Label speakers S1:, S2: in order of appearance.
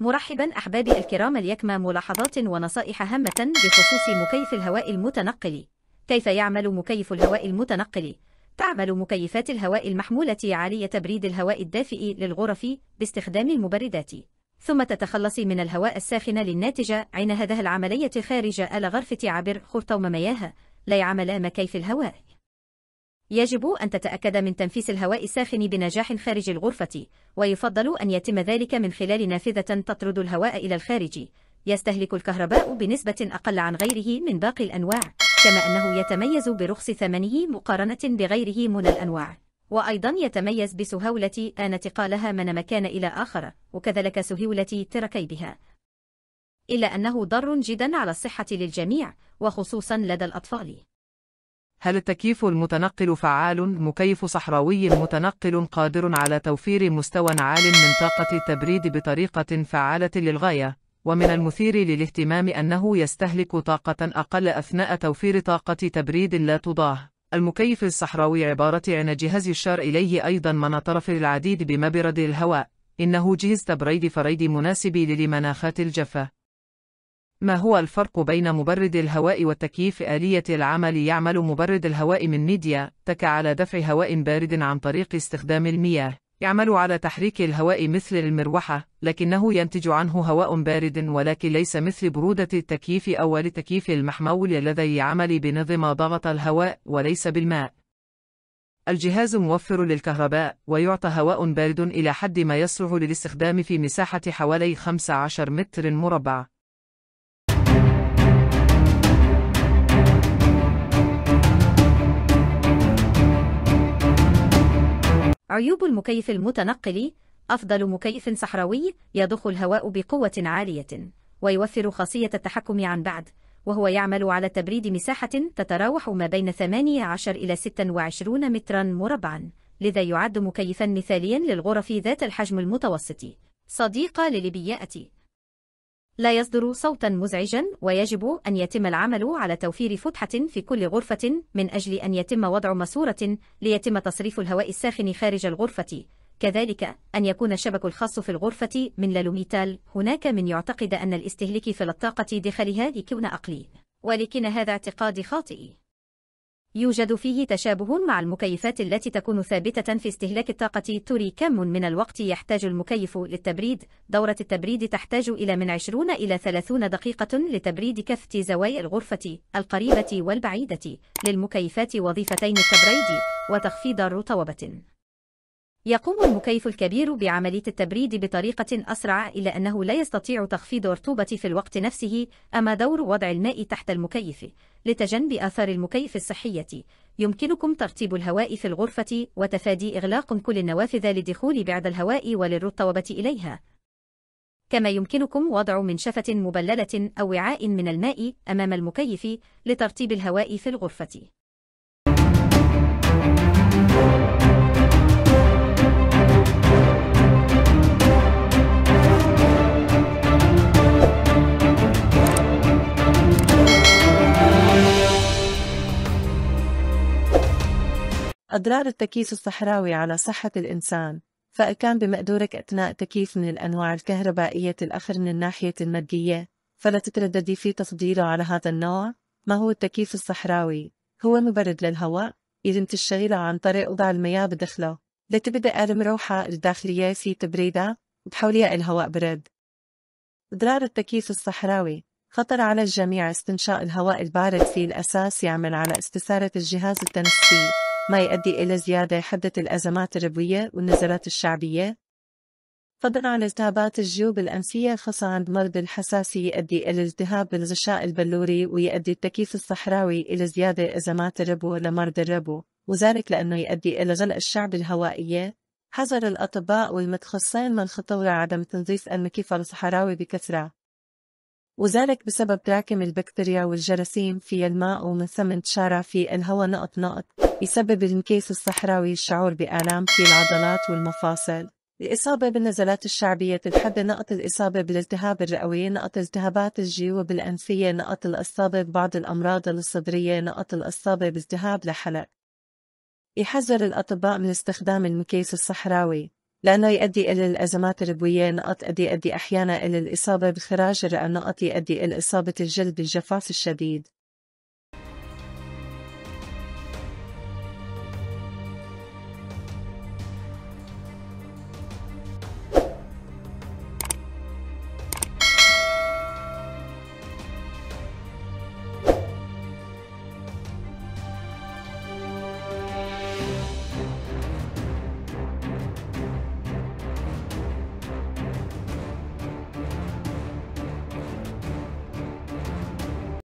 S1: مرحبا أحبابي الكرام ليكمى ملاحظات ونصائح هامة بخصوص مكيف الهواء المتنقل كيف يعمل مكيف الهواء المتنقل؟ تعمل مكيفات الهواء المحمولة عالية تبريد الهواء الدافئ للغرف باستخدام المبردات ثم تتخلص من الهواء الساخن للناتجة عين هذه العملية خارج الغرفة عبر خرطوم مياه لا يعمل مكيف الهواء يجب أن تتأكد من تنفيس الهواء الساخن بنجاح خارج الغرفة، ويفضل أن يتم ذلك من خلال نافذة تطرد الهواء إلى الخارج. يستهلك الكهرباء بنسبة أقل عن غيره من باقي الأنواع، كما أنه يتميز برخص ثمنه مقارنة بغيره من الأنواع. وأيضا يتميز بسهولة انتقالها من مكان إلى آخر، وكذلك سهولة تركيبها. إلا أنه ضر جدا على الصحة للجميع، وخصوصا لدى الأطفال.
S2: هل التكييف المتنقل فعال مكيف صحراوي متنقل قادر على توفير مستوى عال من طاقة التبريد بطريقة فعالة للغاية ومن المثير للاهتمام أنه يستهلك طاقة أقل أثناء توفير طاقة تبريد لا تضاه المكيف الصحراوي عبارة عن جهاز الشار إليه أيضا من طرف العديد بمبرد الهواء إنه جهاز تبريد فريد مناسب للمناخات الجافة ما هو الفرق بين مبرد الهواء والتكييف آلية العمل يعمل مبرد الهواء من ميديا تك على دفع هواء بارد عن طريق استخدام المياه يعمل على تحريك الهواء مثل المروحة لكنه ينتج عنه هواء بارد ولكن ليس مثل برودة التكييف أو لتكييف المحمول الذي يعمل بنظم ضغط الهواء وليس بالماء الجهاز موفر للكهرباء ويعطى هواء بارد إلى حد ما يصلح للاستخدام في مساحة حوالي 15 متر مربع
S1: عيوب المكيف المتنقل أفضل مكيف صحراوي يضخ الهواء بقوة عالية ويوفر خاصية التحكم عن بعد وهو يعمل على تبريد مساحة تتراوح ما بين 18 إلى 26 مترا مربعا لذا يعد مكيفا مثاليا للغرف ذات الحجم المتوسط صديقة للبيئة لا يصدر صوتا مزعجا ويجب أن يتم العمل على توفير فتحة في كل غرفة من أجل أن يتم وضع ماسورة ليتم تصريف الهواء الساخن خارج الغرفة كذلك أن يكون الشبك الخاص في الغرفة من لالوميتال هناك من يعتقد أن الاستهلاك في الطاقة داخلها يكون أقلي ولكن هذا اعتقاد خاطئ يوجد فيه تشابه مع المكيفات التي تكون ثابتة في استهلاك الطاقة تري كم من الوقت يحتاج المكيف للتبريد دورة التبريد تحتاج إلى من 20 إلى 30 دقيقة لتبريد كافة زوايا الغرفة القريبة والبعيدة للمكيفات وظيفتين التبريد وتخفيض رطوبة يقوم المكيف الكبير بعملية التبريد بطريقة أسرع إلا أنه لا يستطيع تخفيض رطوبة في الوقت نفسه أما دور وضع الماء تحت المكيف لتجنب آثار المكيف الصحية يمكنكم ترتيب الهواء في الغرفة وتفادي إغلاق كل النوافذ لدخول بعد الهواء وللرطوبة إليها كما يمكنكم وضع منشفة مبللة أو وعاء من الماء أمام المكيف لترتيب الهواء في الغرفة
S3: أضرار التكييف الصحراوي على صحة الإنسان فكان بمقدورك أثناء تكييف من الأنواع الكهربائية الآخر من الناحية المادية فلا تترددي في تفضيله على هذا النوع ما هو التكييف الصحراوي هو مبرد للهواء إذا تشغيله عن طريق وضع المياه بدخله لتبدأ المروحة الداخلية في تبريدها وتحوليها الهواء برد أضرار التكييف الصحراوي خطر على الجميع استنشاء الهواء البارد في الأساس يعمل على استثارة الجهاز التنفسي ما يؤدي إلى زيادة حدة الأزمات الربوية والنزلات الشعبية فضلا عن التهابات الجيوب الأنفية خاصة عند مرض الحساسية يؤدي إلى التهاب الغشاء البلوري ويؤدي التكييف الصحراوي إلى زيادة أزمات الربو لمرض الربو وذلك لأنه يؤدي إلى غلق الشعب الهوائية حذر الأطباء والمتخصصين من خطورة عدم تنظيف المكيف الصحراوي بكثرة وذلك بسبب تراكم البكتيريا والجراثيم في الماء ومن تشارع في الهواء نقط نقط يسبب الانكيس الصحراوي الشعور بآلام في العضلات والمفاصل الإصابة بالنزلات الشعبية تتحدى نقط الإصابة بالالتهاب الرئوي نقط التهابات الجيوب الأنفية نقط الإصابة ببعض الأمراض الصدرية نقط الإصابة بالتهاب لحلق يحذر الأطباء من استخدام المكيس الصحراوي لأنه يؤدي إلى الأزمات الربوية نقط قد يؤدي أحيانا إلى الإصابة بخراج الرئة نقط يؤدي إلى إصابة الجلد بالجفاف الشديد